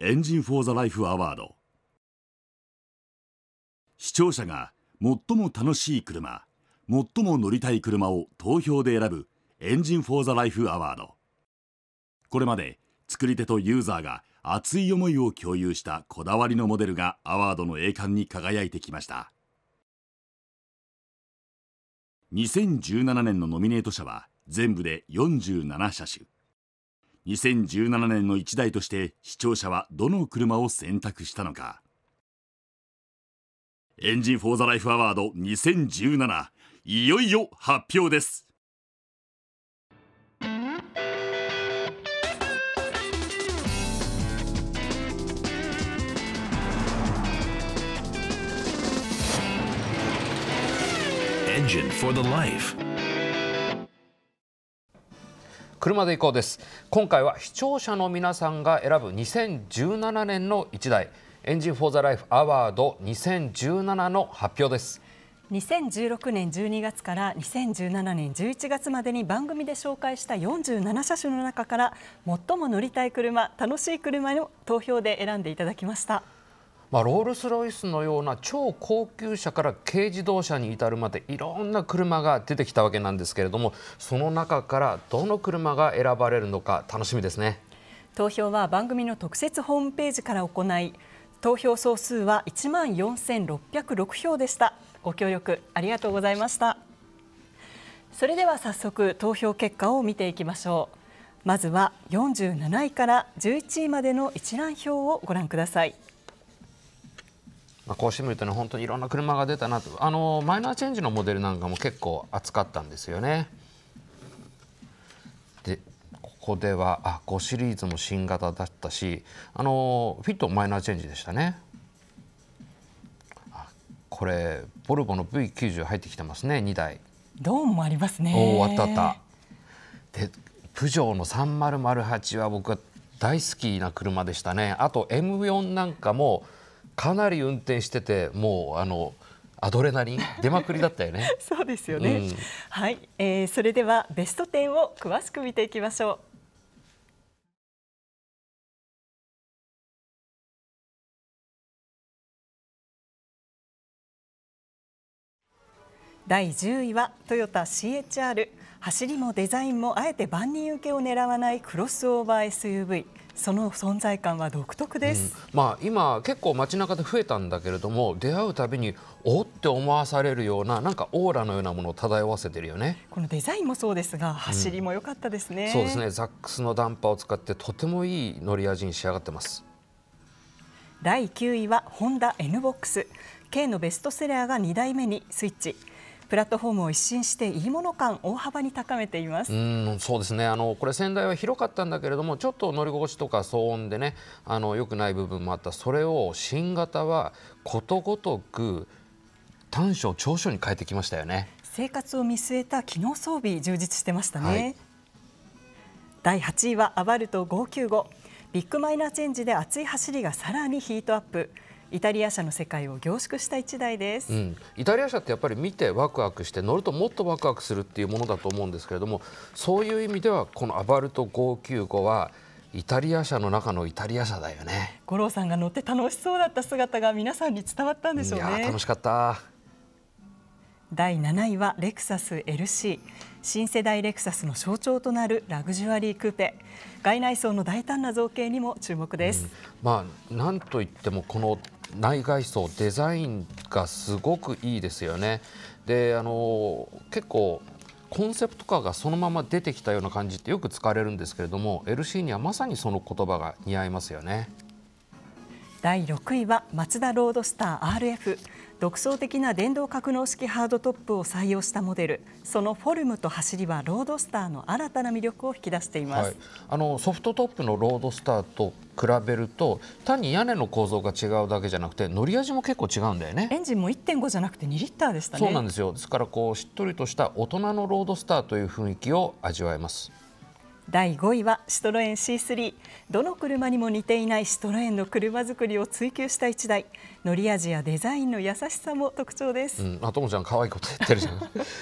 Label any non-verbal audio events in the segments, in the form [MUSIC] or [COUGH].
エンジン・フォー・ザ・ライフ・アワード視聴者が最も楽しい車最も乗りたい車を投票で選ぶエンジン・フォー・ザ・ライフ・アワードこれまで作り手とユーザーが熱い思いを共有したこだわりのモデルがアワードの栄冠に輝いてきました2017年のノミネート者は全部で47車種2017年の1台として視聴者はどの車を選択したのかエンジン・フォー・ザ・ライフ・アワード2017いよいよ発表ですエンジン for the life 車で行こうです今回は視聴者の皆さんが選ぶ2017年の1台エンジンフォーザライフアワード2017の発表です2016年12月から2017年11月までに番組で紹介した47車種の中から最も乗りたい車楽しい車の投票で選んでいただきましたまあ、ロールス・ロイスのような超高級車から軽自動車に至るまでいろんな車が出てきたわけなんですけれどもその中からどの車が選ばれるのか楽しみですね投票は番組の特設ホームページから行い投票総数は1万4606票でしたご協力ありがとうございましたそれでは早速投票結果を見ていきましょうまずは47位から11位までの一覧表をご覧くださいまあ、こうしてみるとね本当にいろんな車が出たなとあのマイナーチェンジのモデルなんかも結構扱ったんですよね。でここではあ5シリーズも新型だったしあのフィットマイナーチェンジでしたね。これボルボの V90 入ってきてますね2台どーもありますねおお当たったでプジョーの3008は僕は大好きな車でしたねあと M4 なんかもかなり運転しててもうあのアドレナリン出まくりだったよね [LAUGHS] そうですよね、うん、はい、えー、それではベスト10を詳しく見ていきましょう第10位はトヨタ CHR 走りもデザインもあえて万人受けを狙わないクロスオーバー SUV その存在感は独特です、うん、まあ、今結構街中で増えたんだけれども出会うたびにおって思わされるようななんかオーラのようなものを漂わせてるよねこのデザインもそうですが走りも良かったですね、うん、そうですねザックスのダンパーを使ってとてもいい乗り味に仕上がってます第9位はホンダ N ボックス K のベストセラーが2代目にスイッチプラットフォームを一新していいもの感大幅に高めていますうんそうですねあのこれ仙台は広かったんだけれどもちょっと乗り心地とか騒音でねあの良くない部分もあったそれを新型はことごとく短所長所に変えてきましたよね生活を見据えた機能装備充実してましたね、はい、第8位はアバルト595ビッグマイナーチェンジで熱い走りがさらにヒートアップイタリア車の世界を凝縮した一台です、うん、イタリア車ってやっぱり見てワクワクして乗るともっとワクワクするっていうものだと思うんですけれどもそういう意味ではこのアバルト595はイタリア車の中のイタリア車だよね五郎さんが乗って楽しそうだった姿が皆さんに伝わったんでしょうね楽しかった第7位はレクサス LC 新世代レクサスの象徴となるラグジュアリークーペ外内装の大胆な造形にも注目です、うん、まあなんといってもこの内外装デザインがすごくいいですよねであの結構コンセプトカーがそのまま出てきたような感じってよく使われるんですけれども LC にはまさにその言葉が似合いますよね第6位はマツダロードスター RF 独創的な電動格納式ハードトップを採用したモデルそのフォルムと走りはロードスターの新たな魅力を引き出しています、はい、あのソフトトップのロードスターと比べると単に屋根の構造が違うだけじゃなくて乗り味も結構違うんだよねエンジンも1.5じゃなくて2リッターでしたねそうなんですよですからこうしっとりとした大人のロードスターという雰囲気を味わえます第5位はシトロエン C3 どの車にも似ていないシトロエンの車作りを追求した一台乗り味やデザインの優しさも特徴です、うん、あともちゃん可愛いこと言ってるじゃん [LAUGHS] い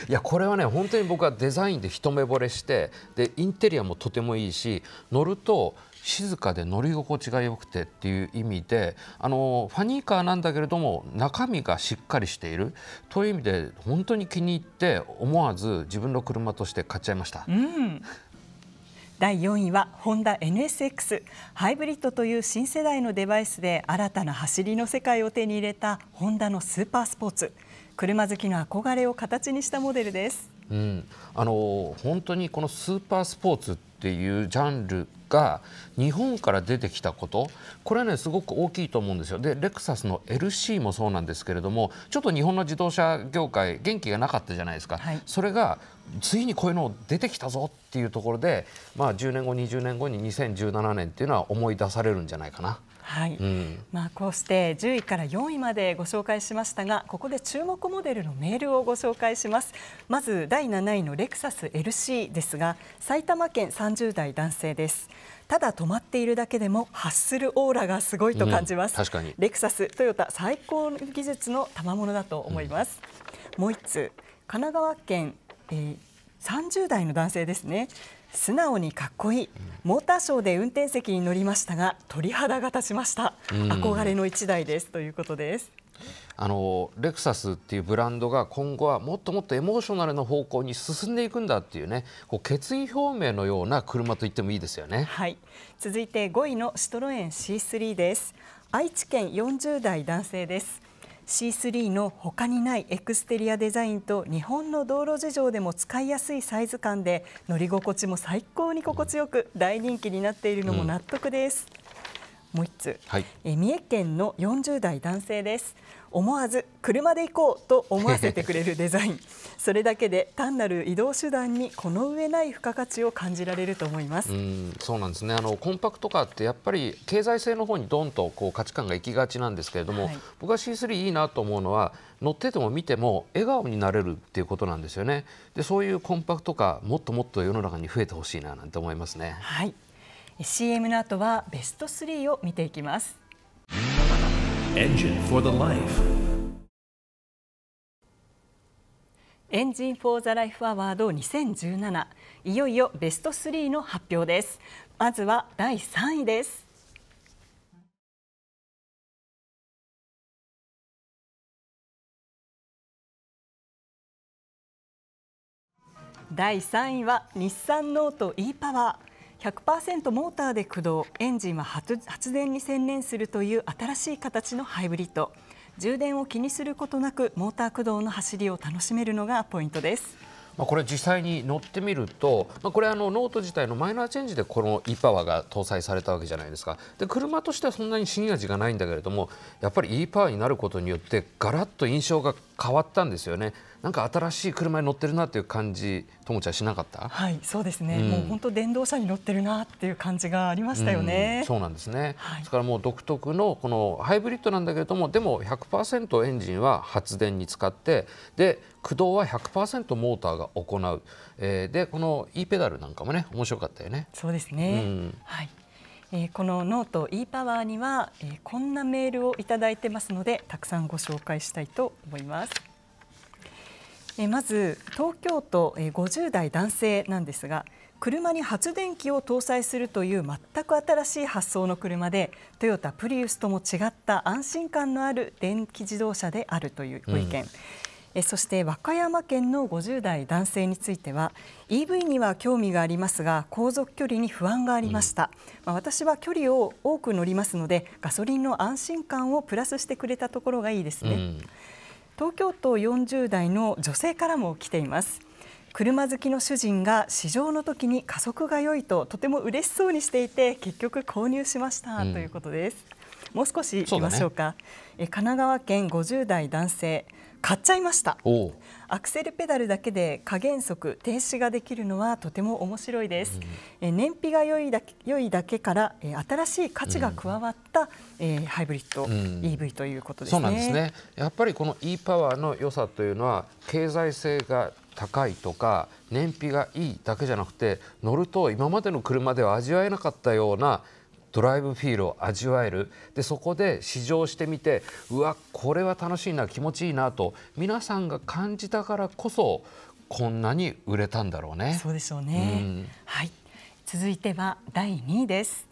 やこれはね本当に僕はデザインで一目惚れしてでインテリアもとてもいいし乗ると静かで乗り心地が良くてっていう意味であのファニーカーなんだけれども中身がしっかりしているという意味で本当に気に入って思わず自分の車として買っちゃいました。うん第4位はホンダ NSX ハイブリッドという新世代のデバイスで新たな走りの世界を手に入れたホンダのスーパースポーツ車好きの憧れを形にしたモデルです、うん、あの本当にこのスーパースポーツっていうジャンルが日本から出てきたことこれはねすごく大きいと思うんですよでレクサスの LC もそうなんですけれどもちょっと日本の自動車業界元気がなかったじゃないですか、はい、それがついにこういうの出てきたぞっていうところで、まあ、10年後20年後に2017年っていうのは思い出されるんじゃないかな。はい、うん、まあ、こうして10位から4位までご紹介しましたがここで注目モデルのメールをご紹介しますまず第7位のレクサス LC ですが埼玉県30代男性ですただ止まっているだけでも発するオーラがすごいと感じます、うん、レクサストヨタ最高技術の賜物だと思います、うん、もう一つ神奈川県、えー、30代の男性ですね素直にかっこいい、モーターショーで運転席に乗りましたが鳥肌が立ちました、憧れの1台ですということです。あのレクサスっていうブランドが今後はもっともっとエモーショナルの方向に進んでいくんだっていうねこう決意表明のような車と言ってもいいですよね。はい、続いて5位のシトロエン C3 です愛知県40代男性です C3 の他にないエクステリアデザインと日本の道路事情でも使いやすいサイズ感で乗り心地も最高に心地よく大人気になっているのも納得です、うん、もう一通、はい、え三重県の40代男性です思わず車で行こうと思わせてくれるデザイン [LAUGHS] それだけで単なる移動手段にこの上ない付加価値を感じられると思いますうんそうなんですねあのコンパクトカーってやっぱり経済性の方にどんとこう価値観が行きがちなんですけれども、はい、僕は C3 いいなと思うのは乗ってても見ても笑顔になれるっていうことなんですよねでそういうコンパクトカーもっともっと世の中に増えてほしいななんて思いますねはい CM の後はベスト3を見ていきますうんエンジン・フォー・ザ・ライフアワード2017いよいよベスト3の発表ですまずは第3位です第3位は日産ノート e パワー100%モーターで駆動エンジンは発電に専念するという新しい形のハイブリッド充電を気にすることなくモーター駆動の走りを楽しめるのがポイントです。まあ、これ実際に乗ってみると、まあ、これあのノート自体のマイナーチェンジでこの e パワーが搭載されたわけじゃないですかで車としてはそんなに新味がないんだけれどもやっぱり e パワーになることによってガラッと印象が変わったんですよね。なんか新しい車に乗ってるなっていう感じともちゃんしなかったはいそうですね、うん、もう本当電動車に乗ってるなっていう感じがありましたよね、うん、そうなんですね、はい、それからもう独特のこのハイブリッドなんだけれどもでも100%エンジンは発電に使ってで駆動は100%モーターが行う、えー、でこの E ペダルなんかもね面白かったよねそうですね、うん、はいえー、このノート e パワーには、えー、こんなメールをいただいてますのでたくさんご紹介したいと思います。えまず東京都、え50代男性なんですが車に発電機を搭載するという全く新しい発想の車でトヨタプリウスとも違った安心感のある電気自動車であるというご意見。うんそして和歌山県の50代男性については EV には興味がありますが航続距離に不安がありました、うん、私は距離を多く乗りますのでガソリンの安心感をプラスしてくれたところがいいですね、うん、東京都40代の女性からも来ています車好きの主人が試乗の時に加速が良いととても嬉しそうにしていて結局購入しました、ということですもう少し行きましょうかう、ね、神奈川県50代男性買っちゃいましたアクセルペダルだけで加減速停止ができるのはとても面白いです、うん、燃費が良いだけ良いだけからえ新しい価値が加わった、うん、ハイブリッド、うん、EV ということですねそうなんですねやっぱりこの e パワーの良さというのは経済性が高いとか燃費がいいだけじゃなくて乗ると今までの車では味わえなかったようなドライブフィールを味わえるでそこで試乗してみてうわこれは楽しいな気持ちいいなと皆さんが感じたからこそこんなに売れたんだろうね。そうでしょうね、うん、はい続いては第2位です。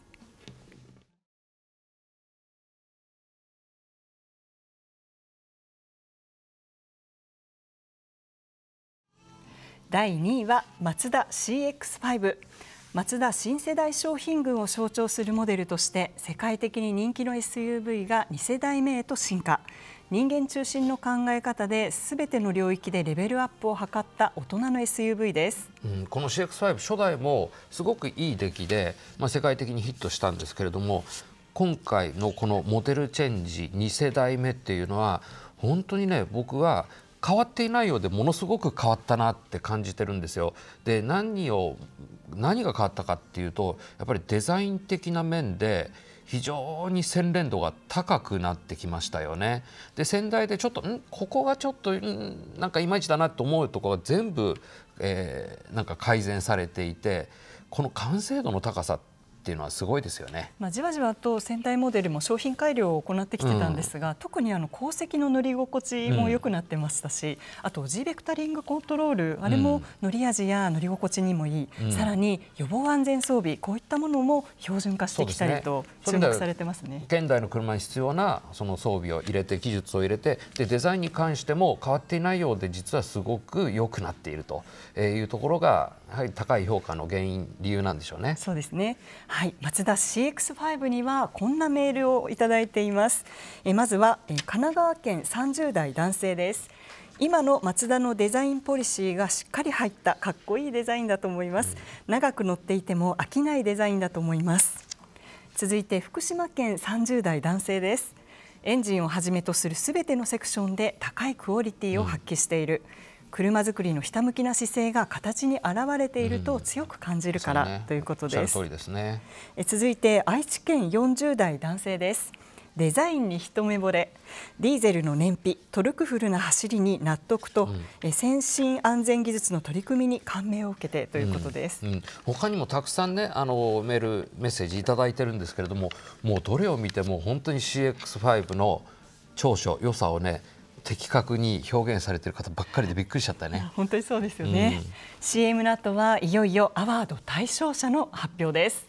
第2位はマツダ CX5 ツダ新世代商品群を象徴するモデルとして世界的に人気の SUV が2世代目へと進化人間中心の考え方で全ての領域でレベルアップを図った大人の SUV です、うん、この CX5 初代もすごくいい出来で、まあ、世界的にヒットしたんですけれども今回のこのモデルチェンジ2世代目っていうのは本当にね僕は変わっていないようでものすごく変わったなって感じてるんですよ。で何を何が変わったかっていうとやっぱりデザイン的な面で非常に洗練度が高くなってきましたよね。で先代でちょっとんここがちょっとんなんかいまいちだなと思うところが全部、えー、なんか改善されていてこの完成度の高さっっていうのはすごいですよね、まあ、じわじわと戦隊モデルも商品改良を行ってきてたんですが、うん、特にあの鉱石の塗り心地も良くなってましたし、うん、あと G ベクタリングコントロールあれも塗り味や塗り心地にもいい、うん、さらに予防安全装備こういったものも標準化してきたりと注目されてますね、ね、現代の車に必要なその装備を入れて技術を入れてでデザインに関しても変わっていないようで実はすごく良くなっているというところがやはり高い評価の原因理由なんでしょうね。そうですねはい、マツダ CX5 にはこんなメールをいただいています。えまずは、え神奈川県30代男性です。今のマツダのデザインポリシーがしっかり入ったかっこいいデザインだと思います。長く乗っていても飽きないデザインだと思います。続いて福島県30代男性です。エンジンをはじめとするすべてのセクションで高いクオリティを発揮している。うん車作りのひたむきな姿勢が形に表れていると強く感じるから、うんということです。ですね、え続いて愛知県40代男性です。デザインに一目惚れディーゼルの燃費トルクフルな走りに納得と、うん、先進安全技術の取り組みに感銘を受けてということです、うんうん、他にもたくさんねあのメールメッセージ頂いてるんですけれどももうどれを見ても本当に CX5 の長所良さをね的確に表現されてる方ばっかりでびっくりしちゃったね本当にそうですよね、うん、CM の後はいよいよアワード対象者の発表です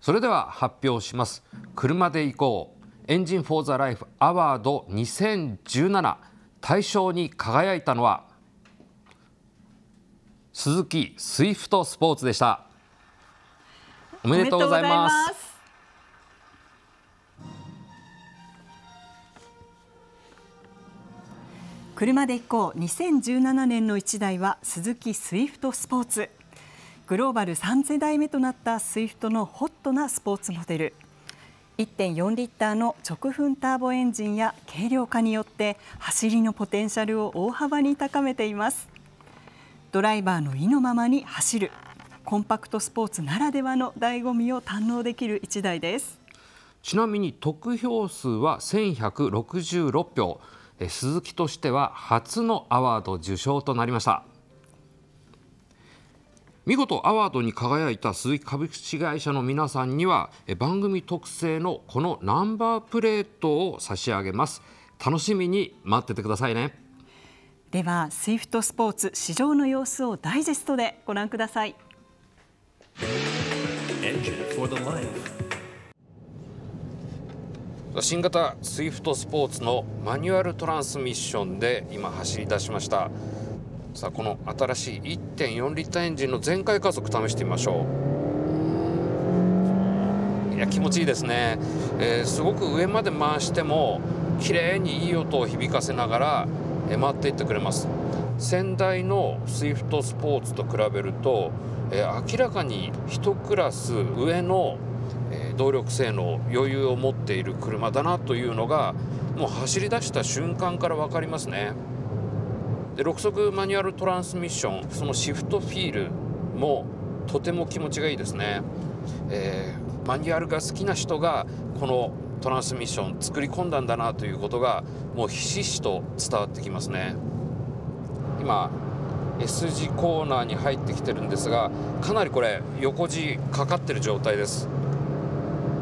それでは発表します車で行こうエンジンフォーザライフアワード2017大賞に輝いたのは鈴木スイフトスポーツでしたおめでとうございます車で行こう2017年の1台はスズキスイフトスポーツグローバル3世代目となったスイフトのホットなスポーツモデル1.4リッターの直噴ターボエンジンや軽量化によって走りのポテンシャルを大幅に高めていますドライバーの意のままに走るコンパクトスポーツならではの醍醐味を堪能できる1台ですちなみに得票数は1166票鈴木としては初のアワード受賞となりました見事アワードに輝いた鈴木株式会社の皆さんには番組特製のこのナンバープレートを差し上げます楽しみに待っててくださいねではスイフトスポーツ市場の様子をダイジェストでご覧ください。新型スイフトスポーツのマニュアルトランスミッションで今走り出しましたさあこの新しい1.4リッターエンジンの全開加速試してみましょういや気持ちいいですね、えー、すごく上まで回しても綺麗にいい音を響かせながら回っていってくれます先代のスイフトスポーツと比べると、えー、明らかに一クラス上の動力性能余裕を持っている車だなというのがもう走り出した瞬間から分かりますねで6速マニュアルトランスミッションそのシフトフィールもとても気持ちがいいですね、えー、マニュアルが好きな人がこのトランスミッション作り込んだんだなということがもうひしひしと伝わってきますね今 S 字コーナーに入ってきてるんですがかなりこれ横地かかってる状態です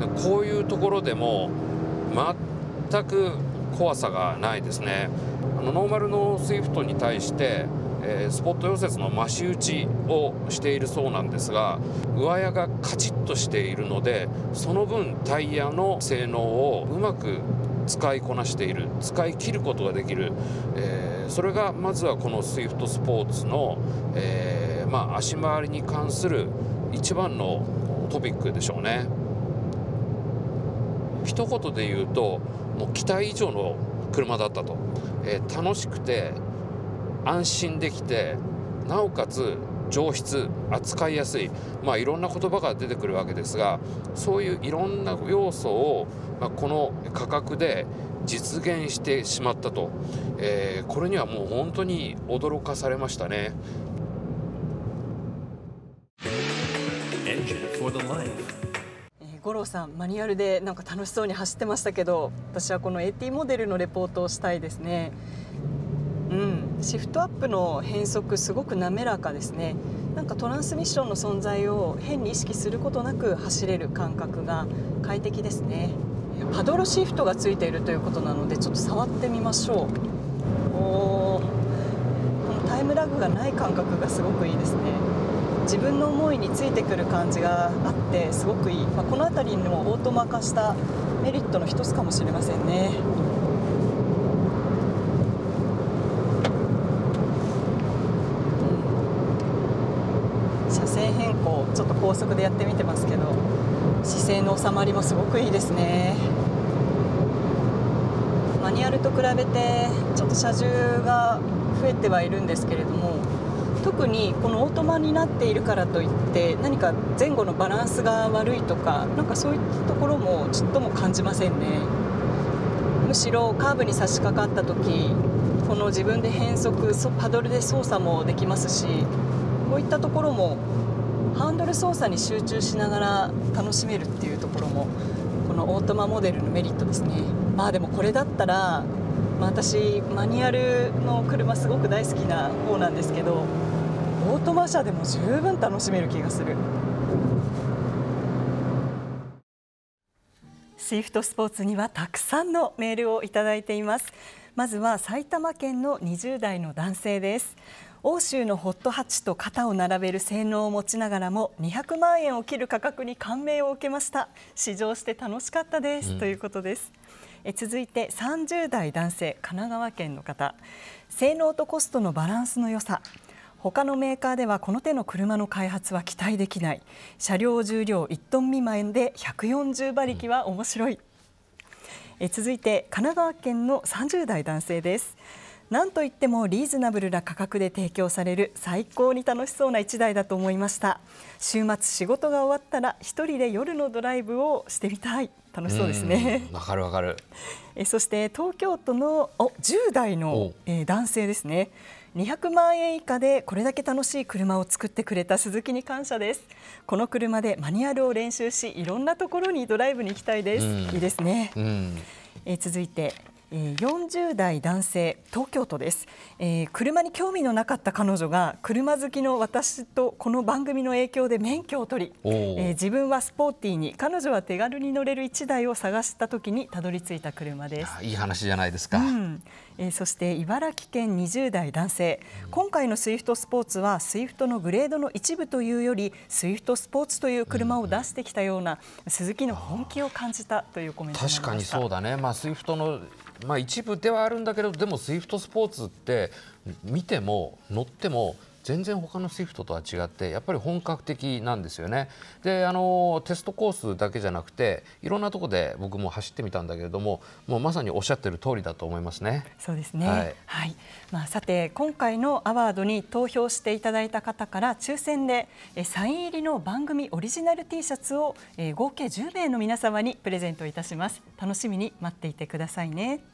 こういうところでも全く怖さがないですねあのノーマルのスイフトに対して、えー、スポット溶接の増し打ちをしているそうなんですが上矢がカチッとしているのでその分タイヤの性能をうまく使いこなしている使い切ることができる、えー、それがまずはこのスイフトスポーツの、えー、まあ、足回りに関する一番のトピックでしょうね。一言で言うともう期待以上の車だったと、えー、楽しくて安心できてなおかつ上質扱いやすい、まあ、いろんな言葉が出てくるわけですがそういういろんな要素を、まあ、この価格で実現してしまったと、えー、これにはもう本当に驚かされましたね。郎さんマニュアルでなんか楽しそうに走ってましたけど私はこの AT モデルのレポートをしたいですねうんシフトアップの変速すごく滑らかですねなんかトランスミッションの存在を変に意識することなく走れる感覚が快適ですねパドルシフトがついているということなのでちょっと触ってみましょうおこのタイムラグがない感覚がすごくいいですね自分の思いについてくる感じがあってすごくいい、まあ、この辺りのオートマ化したメリットの一つかもしれませんね。車線変更ちょっと高速でやってみてますけど姿勢の収まりもすごくいいですねマニュアルと比べてちょっと車重が増えてはいるんですけれども特にこのオートマになっているからといって何か前後のバランスが悪いとかなんかそういったところもちっとも感じませんねむしろカーブに差し掛かった時この自分で変速パドルで操作もできますしこういったところもハンドル操作に集中しながら楽しめるっていうところもこのオートマモデルのメリットですねまあでもこれだったら、まあ、私マニュアルの車すごく大好きな方なんですけどオートマ車でも十分楽しめる気がするシーフトスポーツにはたくさんのメールをいただいていますまずは埼玉県の20代の男性です欧州のホットハッチと肩を並べる性能を持ちながらも200万円を切る価格に感銘を受けました試乗して楽しかったです、うん、ということですえ続いて30代男性神奈川県の方性能とコストのバランスの良さ他のメーカーではこの手の車の開発は期待できない車両重量1トン未満で140馬力は面白い、え続いて神奈川県の30代男性ですなんといってもリーズナブルな価格で提供される最高に楽しそうな1台だと思いました週末仕事が終わったら一人で夜のドライブをしてみたい楽しそうですねわかるわかるえそして東京都のお10代の、えー、男性ですね200万円以下でこれだけ楽しい車を作ってくれた鈴木に感謝ですこの車でマニュアルを練習しいろんなところにドライブに行きたいです、うん、いいですね、うん、え続いて40代男性東京都です、えー、車に興味のなかった彼女が車好きの私とこの番組の影響で免許を取り、えー、自分はスポーティーに彼女は手軽に乗れる1台を探した時にたどり着いた車ですいい話じゃないですか、うん、えー、そして茨城県20代男性今回のスイフトスポーツはスイフトのグレードの一部というよりスイフトスポーツという車を出してきたような、鈴木の本気を感じたというコメント確かにそうだね、まあ、スイフトの、まあ、一部ではあるんだけどでもスイフトスポーツって見ても乗っても全然他の SWIFT とは違ってやっぱり本格的なんですよね。であのテストコースだけじゃなくていろんなとこで僕も走ってみたんだけれどももうまさにおっしゃってる通りだと思いますね。そうですね、はい、はい、まあ、さて今回のアワードに投票していただいた方から抽選でサイン入りの番組オリジナル T シャツを合計10名の皆様にプレゼントいたします。楽しみに待っていてくださいね。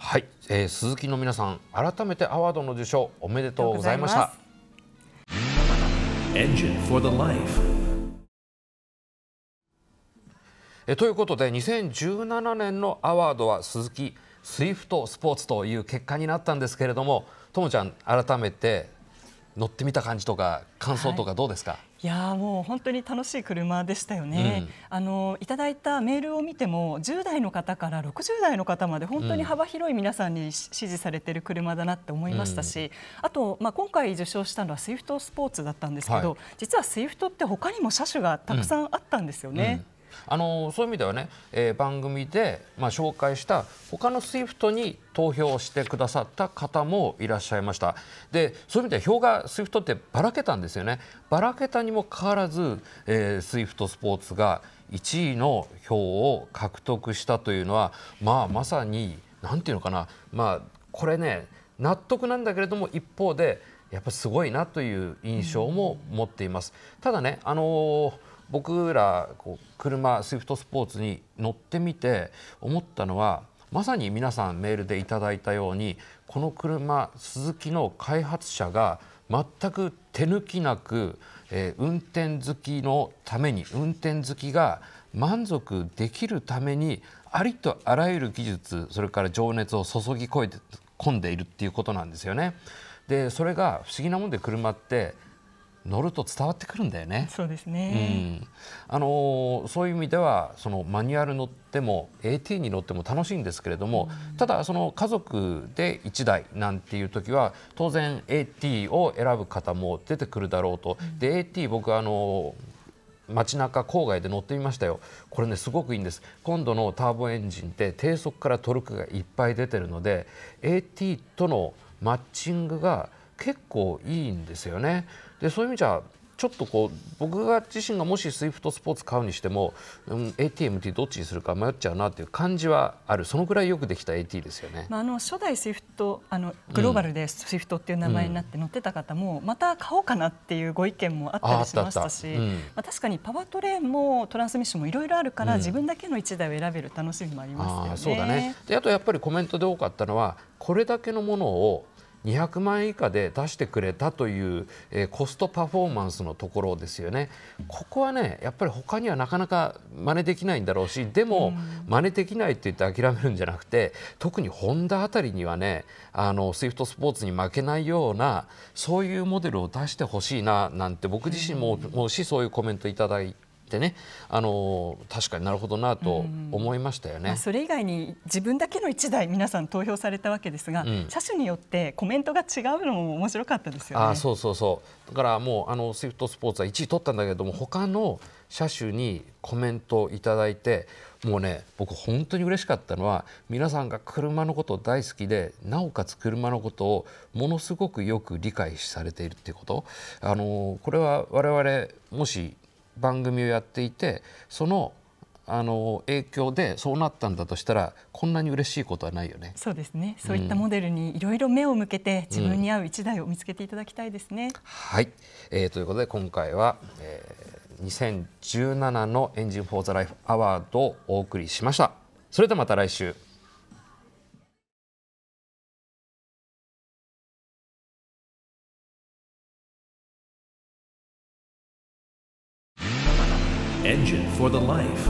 はい、えー、鈴木の皆さん改めてアワードの受賞おめでとうございましたえということで2017年のアワードは鈴木スイフトスポーツという結果になったんですけれどもともちゃん改めて乗ってみた感じとか感想とかどうですか、はいいやもう本当に楽しい車でしたよね、うん、あのいただいたメールを見ても10代の方から60代の方まで本当に幅広い皆さんに支持されている車だなって思いましたし、うん、あと、まあ、今回受賞したのはスイフトスポーツだったんですけど、はい、実はスイフトって他にも車種がたくさんあったんですよね。うんあのそういう意味ではね、えー、番組で、まあ、紹介した他の SWIFT に投票してくださった方もいらっしゃいましたでそういう意味では票が SWIFT ってばらけたんですよねばらけたにもかかわらず、えー、SWIFT スポーツが1位の票を獲得したというのは、まあ、まさに何てうのかな、まあ、これね納得なんだけれども一方でやっぱすごいなという印象も持っています。ただね、あのー僕らこう車スイフトスポーツに乗ってみて思ったのはまさに皆さんメールでいただいたようにこの車スズキの開発者が全く手抜きなく、えー、運転好きのために運転好きが満足できるためにありとあらゆる技術それから情熱を注ぎ込んでいるっていうことなんですよね。でそれが不思議なもんで車って乗ると伝わってくるんだよね。そうですね。うん、あのー、そういう意味ではそのマニュアル乗っても AT に乗っても楽しいんですけれども、うん、ただその家族で1台なんていう時は当然 AT を選ぶ方も出てくるだろうと。うん、で AT 僕あのー街中郊外で乗ってみましたよこれねすごくいいんです今度のターボエンジンって低速からトルクがいっぱい出てるので AT とのマッチングが結構いいんですよね。でそういう意味じゃちょっとこう僕が自身がもし SWIFT スポーツ買うにしても、うん、ATMT どっちにするか迷っちゃうなっていう感じはあるそのぐらいよくできた AT ですよね、まあ、あの初代 SWIFT あのグローバルで SWIFT っていう名前になって乗ってた方も、また買おうかなっていうご意見もあったりしましたし、まあ、確かにパワートレーンもトランスミッションもいろいろあるから、自分だけの1台を選べる楽しみもありますよね。あそうだねであとやっぱりコメントで多かったのはこれだけのものを200万円以下で出してくれたという、えー、コストパフォーマンスのところですよね。ここはねやっぱり他にはなかなか真似できないんだろうしでも、真似できないって言って諦めるんじゃなくて特にホンダあたりにはねあのスイフトスポーツに負けないようなそういうモデルを出してほしいななんて僕自身も、うもしそういうコメントいただいて。ってねあの確かになるほどなと思いましたよね、まあ、それ以外に自分だけの1台皆さん投票されたわけですが、うん、車種によってコメントが違うのも面白かったですよね。あそうそうそうだからもうあのスイフトスポーツは1位取ったんだけども他の車種にコメントをいただいてもうね僕本当に嬉しかったのは皆さんが車のこと大好きでなおかつ車のことをものすごくよく理解されているっていうことあのこれは我々もし番組をやっていてそのあの影響でそうなったんだとしたらこんなに嬉しいことはないよねそうですねそういったモデルにいろいろ目を向けて、自分に合う一台を見つけていただきたいですね。うん、はい、えー、ということで今回は、えー、2017の「エンジン・フォー・ザ・ライフ・アワード」をお送りしました。それではまた来週 for the life